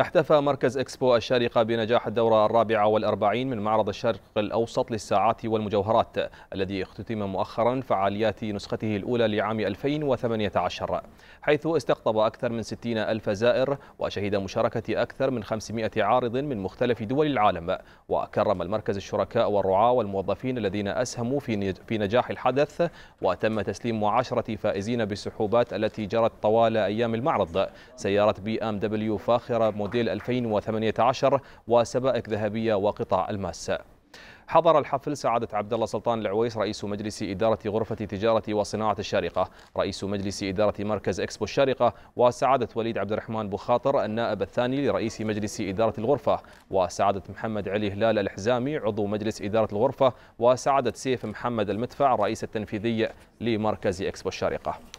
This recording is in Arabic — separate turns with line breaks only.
احتفى مركز إكسبو الشارقة بنجاح الدورة الرابعة والأربعين من معرض الشرق الأوسط للساعات والمجوهرات الذي اختتم مؤخرا فعاليات نسخته الأولى لعام 2018 حيث استقطب أكثر من 60 ألف زائر وشهد مشاركة أكثر من 500 عارض من مختلف دول العالم وكرم المركز الشركاء والرعاة والموظفين الذين أسهموا في نجاح الحدث وتم تسليم عشرة فائزين بالسحوبات التي جرت طوال أيام المعرض سيارة بي ام دبليو فاخرة موديل 2018 وسبائك ذهبية وقطع الماس حضر الحفل سعادة عبد الله سلطان العويس رئيس مجلس إدارة غرفة تجارة وصناعة الشارقة، رئيس مجلس إدارة مركز إكسبو الشارقة، وسعادة وليد عبد الرحمن بخاطر النائب الثاني لرئيس مجلس إدارة الغرفة، وسعادة محمد علي هلال الحزامي عضو مجلس إدارة الغرفة، وسعادة سيف محمد المدفع رئيس التنفيذي لمركز إكسبو الشارقة.